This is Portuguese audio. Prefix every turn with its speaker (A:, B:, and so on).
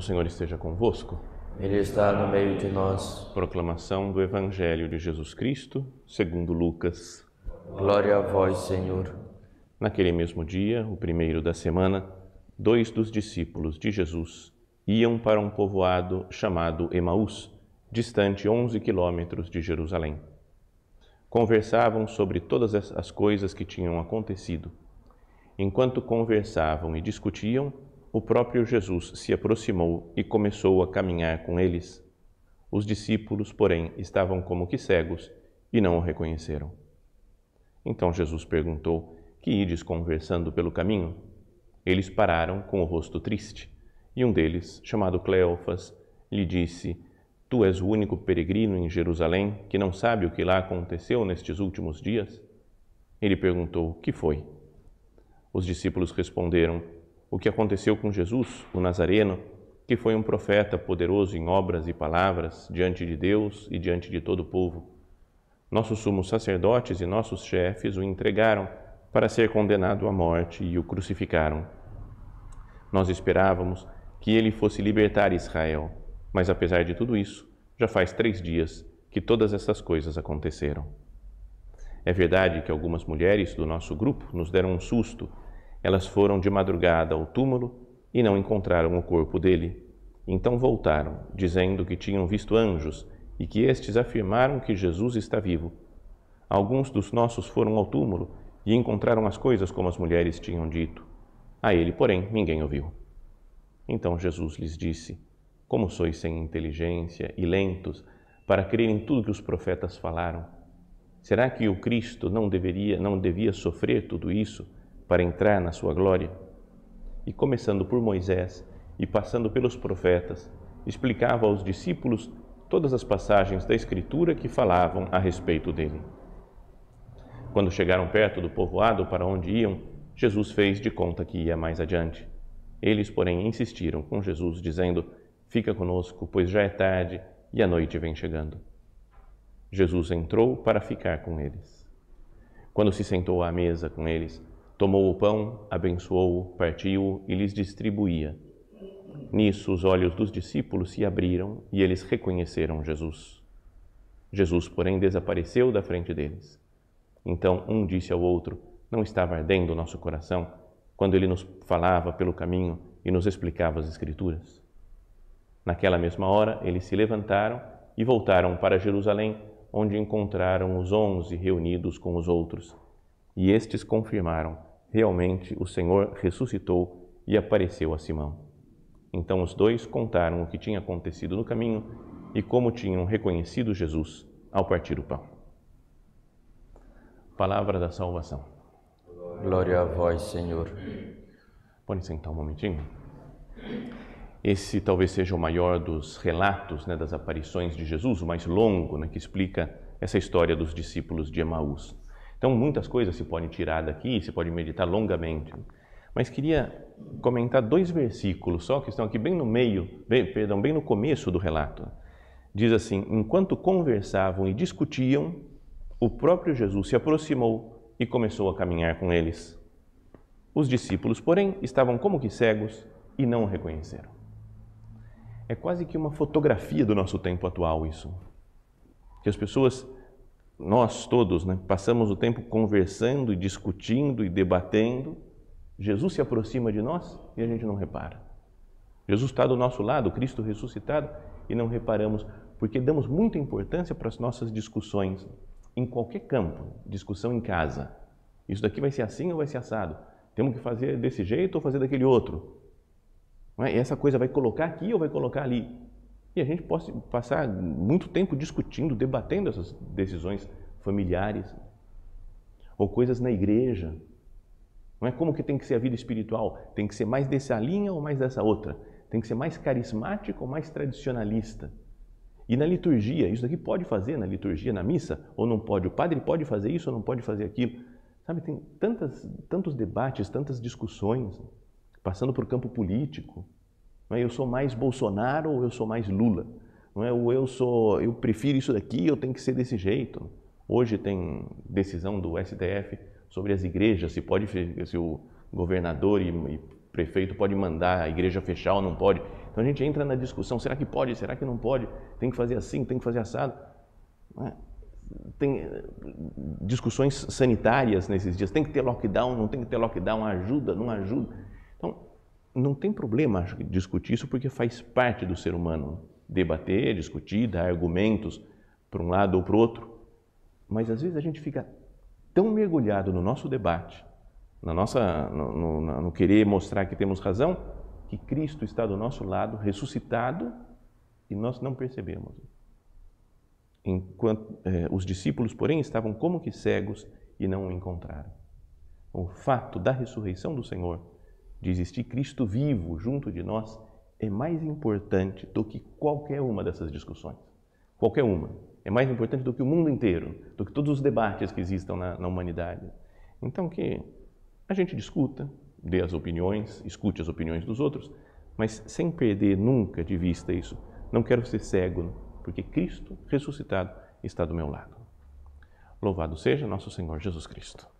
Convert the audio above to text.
A: O Senhor esteja convosco. Ele está no meio de nós. Proclamação do Evangelho de Jesus Cristo, segundo Lucas. Glória a vós, Senhor. Naquele mesmo dia, o primeiro da semana, dois dos discípulos de Jesus iam para um povoado chamado Emaús, distante 11 quilômetros de Jerusalém. Conversavam sobre todas as coisas que tinham acontecido. Enquanto conversavam e discutiam, o próprio Jesus se aproximou e começou a caminhar com eles. Os discípulos, porém, estavam como que cegos e não o reconheceram. Então Jesus perguntou: Que ides conversando pelo caminho? Eles pararam com o rosto triste, e um deles, chamado Cleofas, lhe disse: Tu és o único peregrino em Jerusalém que não sabe o que lá aconteceu nestes últimos dias? Ele perguntou: Que foi? Os discípulos responderam: o que aconteceu com Jesus, o Nazareno, que foi um profeta poderoso em obras e palavras diante de Deus e diante de todo o povo. Nossos sumos sacerdotes e nossos chefes o entregaram para ser condenado à morte e o crucificaram. Nós esperávamos que ele fosse libertar Israel, mas apesar de tudo isso, já faz três dias que todas essas coisas aconteceram. É verdade que algumas mulheres do nosso grupo nos deram um susto elas foram de madrugada ao túmulo e não encontraram o corpo dele. Então voltaram, dizendo que tinham visto anjos e que estes afirmaram que Jesus está vivo. Alguns dos nossos foram ao túmulo e encontraram as coisas como as mulheres tinham dito. A ele, porém, ninguém ouviu. Então Jesus lhes disse: Como sois sem inteligência e lentos para crerem tudo que os profetas falaram? Será que o Cristo não deveria, não devia sofrer tudo isso? para entrar na sua glória? E começando por Moisés e passando pelos profetas, explicava aos discípulos todas as passagens da Escritura que falavam a respeito dele. Quando chegaram perto do povoado para onde iam, Jesus fez de conta que ia mais adiante. Eles, porém, insistiram com Jesus, dizendo: Fica conosco, pois já é tarde e a noite vem chegando. Jesus entrou para ficar com eles. Quando se sentou à mesa com eles, Tomou o pão, abençoou-o, partiu-o e lhes distribuía. Nisso os olhos dos discípulos se abriram e eles reconheceram Jesus. Jesus, porém, desapareceu da frente deles. Então um disse ao outro: Não estava ardendo o nosso coração quando ele nos falava pelo caminho e nos explicava as Escrituras? Naquela mesma hora, eles se levantaram e voltaram para Jerusalém, onde encontraram os onze reunidos com os outros. E estes confirmaram realmente o Senhor ressuscitou e apareceu a Simão. Então os dois contaram o que tinha acontecido no caminho e como tinham reconhecido Jesus ao partir o pão. Palavra da salvação. Glória a vós, Senhor. Pode sentar um momentinho. Esse talvez seja o maior dos relatos né, das aparições de Jesus, o mais longo, né, que explica essa história dos discípulos de Emaús. Então, muitas coisas se podem tirar daqui, se pode meditar longamente. Mas queria comentar dois versículos só que estão aqui bem no meio, bem, perdão, bem no começo do relato. Diz assim: Enquanto conversavam e discutiam, o próprio Jesus se aproximou e começou a caminhar com eles. Os discípulos, porém, estavam como que cegos e não o reconheceram. É quase que uma fotografia do nosso tempo atual isso. Que as pessoas nós todos né, passamos o tempo conversando e discutindo e debatendo, Jesus se aproxima de nós e a gente não repara. Jesus está do nosso lado, Cristo ressuscitado, e não reparamos, porque damos muita importância para as nossas discussões em qualquer campo, discussão em casa. Isso daqui vai ser assim ou vai ser assado? Temos que fazer desse jeito ou fazer daquele outro? É? E essa coisa vai colocar aqui ou vai colocar ali? E a gente pode passar muito tempo discutindo, debatendo essas decisões familiares né, ou coisas na igreja. Não é como que tem que ser a vida espiritual? Tem que ser mais dessa linha ou mais dessa outra? Tem que ser mais carismático ou mais tradicionalista? E na liturgia, isso daqui pode fazer na liturgia, na missa, ou não pode? O padre pode fazer isso ou não pode fazer aquilo? Sabe, tem tantas, tantos debates, tantas discussões, né, passando por campo político. Não é? Eu sou mais Bolsonaro ou eu sou mais Lula? Não é? Ou eu sou, eu prefiro isso daqui, eu tenho que ser desse jeito. Hoje tem decisão do STF sobre as igrejas, se pode, se o governador e, e prefeito pode mandar a igreja fechar ou não pode. Então a gente entra na discussão, será que pode, será que não pode? Tem que fazer assim, tem que fazer assado. É? Tem eh, discussões sanitárias nesses dias, tem que ter lockdown, não tem que ter lockdown, ajuda, não ajuda. Então, não tem problema discutir isso porque faz parte do ser humano debater, discutir, dar argumentos para um lado ou para o outro. Mas às vezes a gente fica tão mergulhado no nosso debate, na nossa, no, no, no querer mostrar que temos razão, que Cristo está do nosso lado, ressuscitado, e nós não percebemos. Enquanto eh, os discípulos, porém, estavam como que cegos e não o encontraram. O fato da ressurreição do Senhor de existir Cristo vivo junto de nós é mais importante do que qualquer uma dessas discussões. Qualquer uma. É mais importante do que o mundo inteiro, do que todos os debates que existam na, na humanidade. Então, que a gente discuta, dê as opiniões, escute as opiniões dos outros, mas sem perder nunca de vista isso. Não quero ser cego, porque Cristo ressuscitado está do meu lado. Louvado seja nosso Senhor Jesus Cristo.